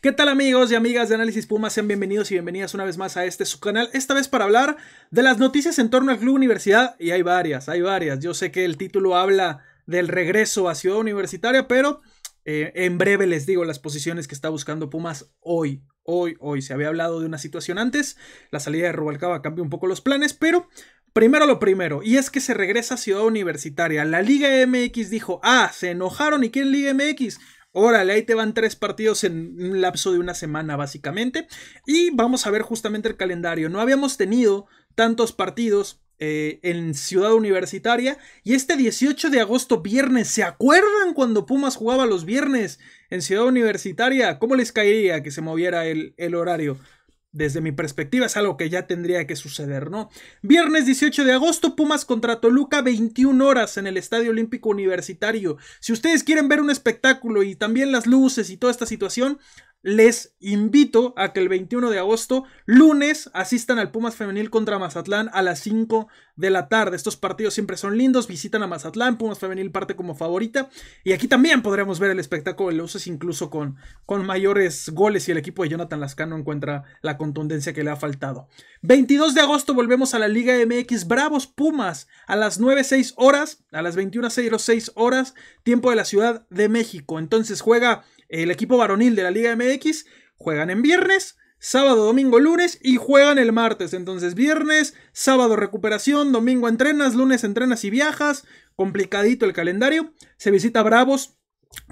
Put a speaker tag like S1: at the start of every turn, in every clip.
S1: ¿Qué tal amigos y amigas de Análisis Pumas? Sean bienvenidos y bienvenidas una vez más a este su canal, esta vez para hablar de las noticias en torno al Club Universidad, y hay varias, hay varias. Yo sé que el título habla del regreso a Ciudad Universitaria, pero eh, en breve les digo las posiciones que está buscando Pumas hoy, hoy, hoy. Se había hablado de una situación antes, la salida de Rubalcaba cambió un poco los planes, pero Primero lo primero, y es que se regresa a Ciudad Universitaria. La Liga MX dijo, ah, se enojaron y quién Liga MX. Órale, ahí te van tres partidos en un lapso de una semana básicamente. Y vamos a ver justamente el calendario. No habíamos tenido tantos partidos eh, en Ciudad Universitaria. Y este 18 de agosto, viernes, ¿se acuerdan cuando Pumas jugaba los viernes en Ciudad Universitaria? ¿Cómo les caería que se moviera el, el horario? desde mi perspectiva, es algo que ya tendría que suceder, ¿no? Viernes 18 de agosto, Pumas contra Toluca, 21 horas en el Estadio Olímpico Universitario. Si ustedes quieren ver un espectáculo y también las luces y toda esta situación, les invito a que el 21 de agosto, lunes, asistan al Pumas Femenil contra Mazatlán a las 5 de la tarde. Estos partidos siempre son lindos, visitan a Mazatlán, Pumas Femenil parte como favorita. Y aquí también podremos ver el espectáculo de luces, incluso con, con mayores goles y el equipo de Jonathan Lascano encuentra la contundencia que le ha faltado. 22 de agosto volvemos a la Liga MX Bravos Pumas a las 9.06 horas, a las 21.06 horas, tiempo de la Ciudad de México. Entonces juega el equipo varonil de la Liga MX juegan en viernes, sábado, domingo, lunes y juegan el martes. Entonces viernes, sábado recuperación, domingo entrenas, lunes entrenas y viajas. Complicadito el calendario. Se visita Bravos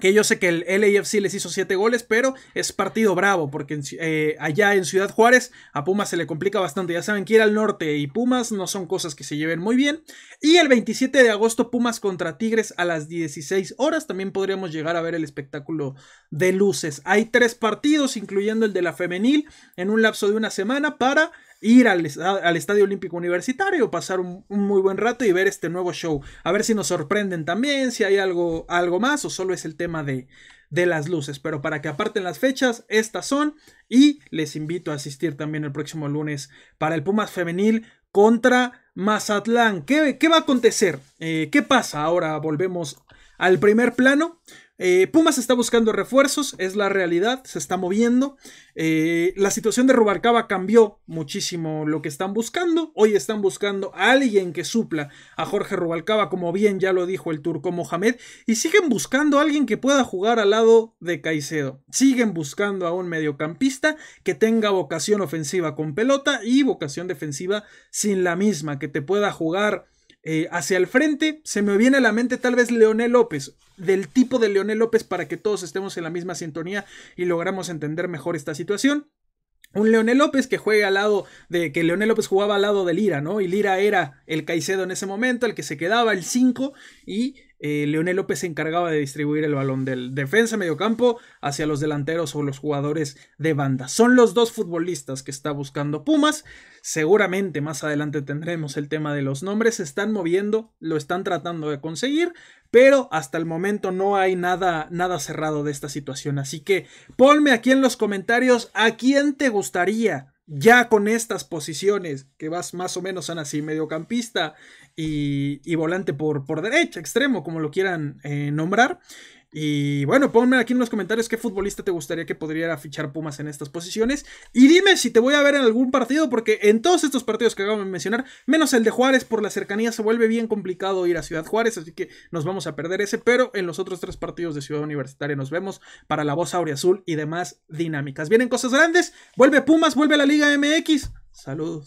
S1: que yo sé que el LAFC les hizo 7 goles, pero es partido bravo, porque eh, allá en Ciudad Juárez a Pumas se le complica bastante. Ya saben que ir al norte y Pumas no son cosas que se lleven muy bien. Y el 27 de agosto Pumas contra Tigres a las 16 horas. También podríamos llegar a ver el espectáculo de luces. Hay tres partidos, incluyendo el de la femenil, en un lapso de una semana para ir al, Estadio Olímpico Universitario, pasar un, muy buen rato y ver este nuevo show. A ver si nos sorprenden también, si hay algo, algo más o solo es el tema de, las luces. Pero para que aparten las fechas, estas son. Y les invito a asistir también el próximo lunes para el Pumas Femenil contra Mazatlán. ¿Qué, qué va a acontecer? Eh, ¿Qué pasa? Ahora volvemos al primer plano. Eh, Pumas está buscando refuerzos, es la realidad, se está moviendo. Eh, la situación de Rubalcaba cambió muchísimo lo que están buscando. Hoy están buscando a alguien que supla a Jorge Rubalcaba, como bien ya lo dijo el turco Mohamed, y siguen buscando a alguien que pueda jugar al lado de Caicedo. Siguen buscando a un mediocampista que tenga vocación ofensiva con pelota y vocación defensiva sin la misma, que te pueda jugar eh, hacia el frente, se me viene a la mente tal vez Leonel López, del tipo de Leonel López para que todos estemos en la misma sintonía y logramos entender mejor esta situación. Un Leonel López que juega al lado de que Leonel López jugaba al lado de Lira, ¿no? Y Lira era el Caicedo en ese momento, el que se quedaba, el 5, y eh, Leonel López se encargaba de distribuir el balón del defensa mediocampo hacia los delanteros o los jugadores de banda. Son los dos futbolistas que está buscando Pumas. Seguramente más adelante tendremos el tema de los nombres. Se están moviendo, lo están tratando de conseguir, pero hasta el momento no hay nada, nada cerrado de esta situación. Así que ponme aquí en los comentarios a quién te gustaría ya con estas posiciones, que vas más o menos son así, mediocampista y, y volante por, por, derecha, extremo, como lo quieran eh, nombrar, y bueno, ponme aquí en los comentarios qué futbolista te gustaría que pudiera fichar Pumas en estas posiciones. Y dime si te voy a ver en algún partido, porque en todos estos partidos que acabo de mencionar, menos el de Juárez, por la cercanía se vuelve bien complicado ir a Ciudad Juárez, así que nos vamos a perder ese, pero en los otros tres partidos de Ciudad Universitaria nos vemos para la voz azul y demás dinámicas. Vienen cosas grandes, vuelve Pumas, vuelve a la Liga MX. Saludos.